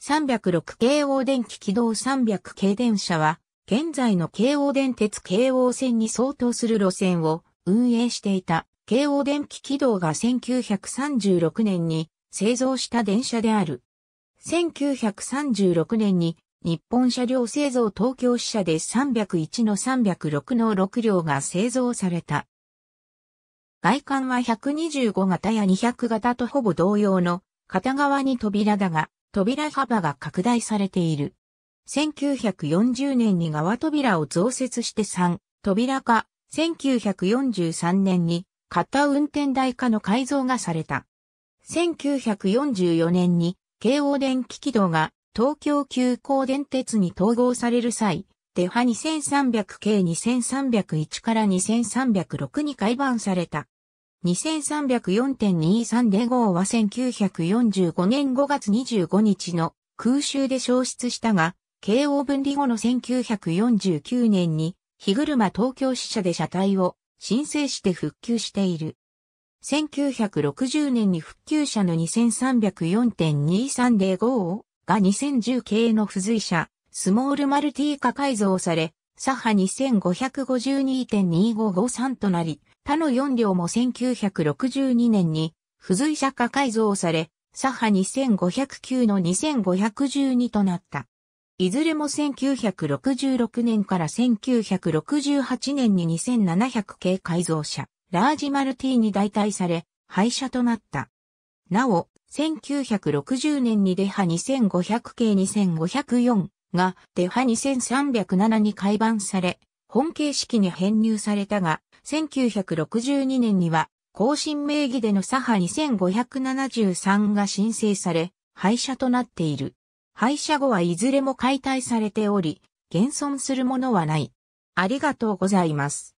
306京王電気軌道300系電車は、現在の京王電鉄京王線に相当する路線を運営していた京王電気軌道が1936年に製造した電車である。1936年に日本車両製造東京支社で301の306の6両が製造された。外観は125型や200型とほぼ同様の片側に扉だが、扉幅が拡大されている。1940年に側扉を増設して3、扉化、1943年に片運転台化の改造がされた。1944年に京王電気軌道が東京急行電鉄に統合される際、デハ2300系2301から2306に改版された。2304.2305は1945年5月25日の空襲で消失したが、慶応分離後の1949年に、日車東京支社で車体を申請して復旧している。1960年に復旧車の2304.2305が2010系の付随車、スモールマルティー化改造され、左派2552.2553となり、他の4両も1962年に、付随者化改造され、左派2509の2512となった。いずれも1966年から1968年に2700系改造車、ラージマルティに代替され、廃車となった。なお、1960年にデハ2500系2504、が、デハ2307に改版され、本形式に編入されたが、1962年には、更新名義でのサハ2573が申請され、廃車となっている。廃車後はいずれも解体されており、現存するものはない。ありがとうございます。